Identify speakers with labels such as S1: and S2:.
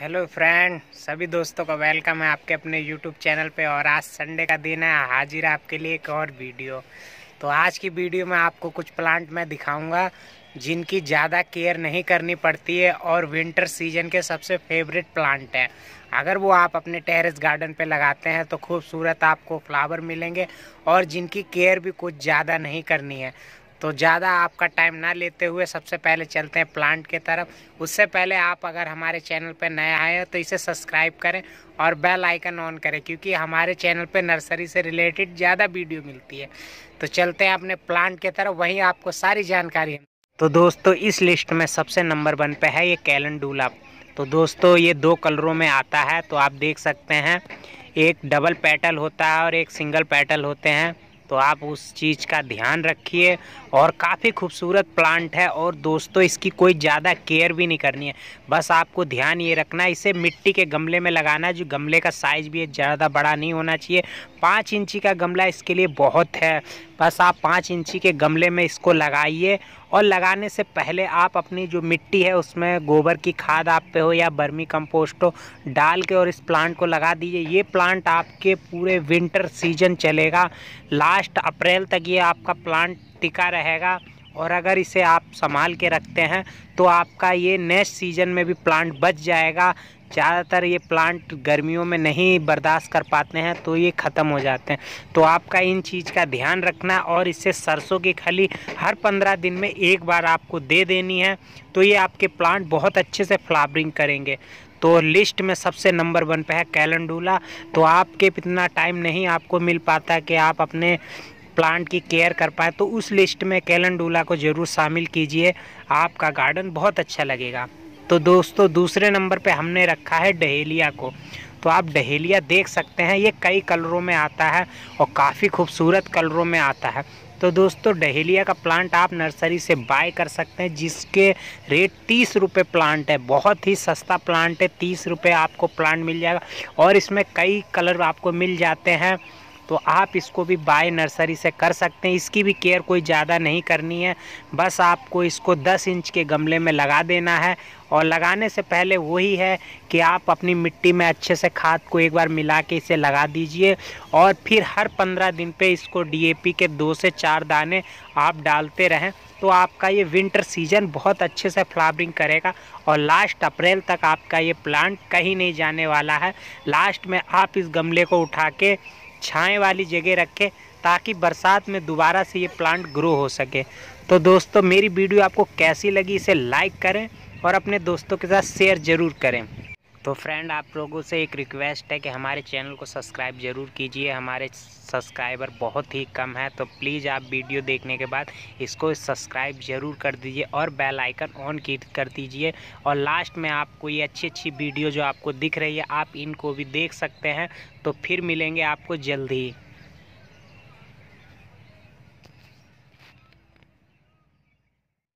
S1: hello friend सभी दोस्तों का वेलकम है आपके अपने यूट्यूब चैनल पे और आज संडे का दिन है हाजिर है आपके लिए एक और वीडियो तो आज की वीडियो में आपको कुछ प्लांट मैं दिखाऊंगा जिनकी ज़्यादा केयर नहीं करनी पड़ती है और विंटर सीजन के सबसे फेवरेट प्लांट है अगर वो आप अपने टेरेस गार्डन पे लगाते हैं तो खूबसूरत आपको फ्लावर मिलेंगे और जिनकी केयर भी कुछ ज़्यादा नहीं करनी है तो ज़्यादा आपका टाइम ना लेते हुए सबसे पहले चलते हैं प्लांट के तरफ उससे पहले आप अगर हमारे चैनल पर नए आए हैं तो इसे सब्सक्राइब करें और बेल आइकन ऑन करें क्योंकि हमारे चैनल पर नर्सरी से रिलेटेड ज़्यादा वीडियो मिलती है तो चलते हैं अपने प्लांट के तरफ वहीं आपको सारी जानकारी तो दोस्तों इस लिस्ट में सबसे नंबर वन पर है ये डूला तो दोस्तों ये दो कलरों में आता है तो आप देख सकते हैं एक डबल पैटल होता है और एक सिंगल पैटल होते हैं तो आप उस चीज़ का ध्यान रखिए और काफ़ी खूबसूरत प्लांट है और दोस्तों इसकी कोई ज़्यादा केयर भी नहीं करनी है बस आपको ध्यान ये रखना इसे मिट्टी के गमले में लगाना जो गमले का साइज़ भी ज़्यादा बड़ा नहीं होना चाहिए पाँच इंची का गमला इसके लिए बहुत है बस आप पाँच इंची के गमले में इसको लगाइए और लगाने से पहले आप अपनी जो मिट्टी है उसमें गोबर की खाद आप पे हो या बर्मी कंपोस्ट हो डाल के और इस प्लांट को लगा दीजिए ये प्लांट आपके पूरे विंटर सीजन चलेगा लास्ट अप्रैल तक ये आपका प्लांट टिका रहेगा और अगर इसे आप संभाल के रखते हैं तो आपका ये नेक्स्ट सीजन में भी प्लांट बच जाएगा ज़्यादातर ये प्लांट गर्मियों में नहीं बर्दाश्त कर पाते हैं तो ये ख़त्म हो जाते हैं तो आपका इन चीज़ का ध्यान रखना और इससे सरसों की खली हर पंद्रह दिन में एक बार आपको दे देनी है तो ये आपके प्लांट बहुत अच्छे से फ्लावरिंग करेंगे तो लिस्ट में सबसे नंबर वन पे है कैलेंडूला तो आपके इतना टाइम नहीं आपको मिल पाता कि आप अपने प्लांट की केयर कर पाए तो उस लिस्ट में कैलेंडूला को ज़रूर शामिल कीजिए आपका गार्डन बहुत अच्छा लगेगा तो दोस्तों दूसरे नंबर पे हमने रखा है डहेलिया को तो आप डहेलिया देख सकते हैं ये कई कलरों में आता है और काफ़ी खूबसूरत कलरों में आता है तो दोस्तों डहेलिया का प्लांट आप नर्सरी से बाय कर सकते हैं जिसके रेट तीस रुपये प्लांट है बहुत ही सस्ता प्लांट है तीस रुपये आपको प्लांट मिल जाएगा और इसमें कई कलर आपको मिल जाते हैं तो आप इसको भी बाय नर्सरी से कर सकते हैं इसकी भी केयर कोई ज़्यादा नहीं करनी है बस आपको इसको 10 इंच के गमले में लगा देना है और लगाने से पहले वही है कि आप अपनी मिट्टी में अच्छे से खाद को एक बार मिला के इसे लगा दीजिए और फिर हर पंद्रह दिन पे इसको डीएपी के दो से चार दाने आप डालते रहें तो आपका ये विंटर सीजन बहुत अच्छे से फ्लावरिंग करेगा और लास्ट अप्रैल तक आपका ये प्लांट कहीं नहीं जाने वाला है लास्ट में आप इस गमले को उठा के छाएँ वाली जगह रखें ताकि बरसात में दोबारा से ये प्लांट ग्रो हो सके तो दोस्तों मेरी वीडियो आपको कैसी लगी इसे लाइक करें और अपने दोस्तों के साथ शेयर ज़रूर करें तो फ्रेंड आप लोगों से एक रिक्वेस्ट है कि हमारे चैनल को सब्सक्राइब ज़रूर कीजिए हमारे सब्सक्राइबर बहुत ही कम है तो प्लीज़ आप वीडियो देखने के बाद इसको सब्सक्राइब ज़रूर कर दीजिए और बेल आइकन ऑन कर दीजिए और लास्ट में आपको ये अच्छी अच्छी वीडियो जो आपको दिख रही है आप इनको भी देख सकते हैं तो फिर मिलेंगे आपको जल्द ही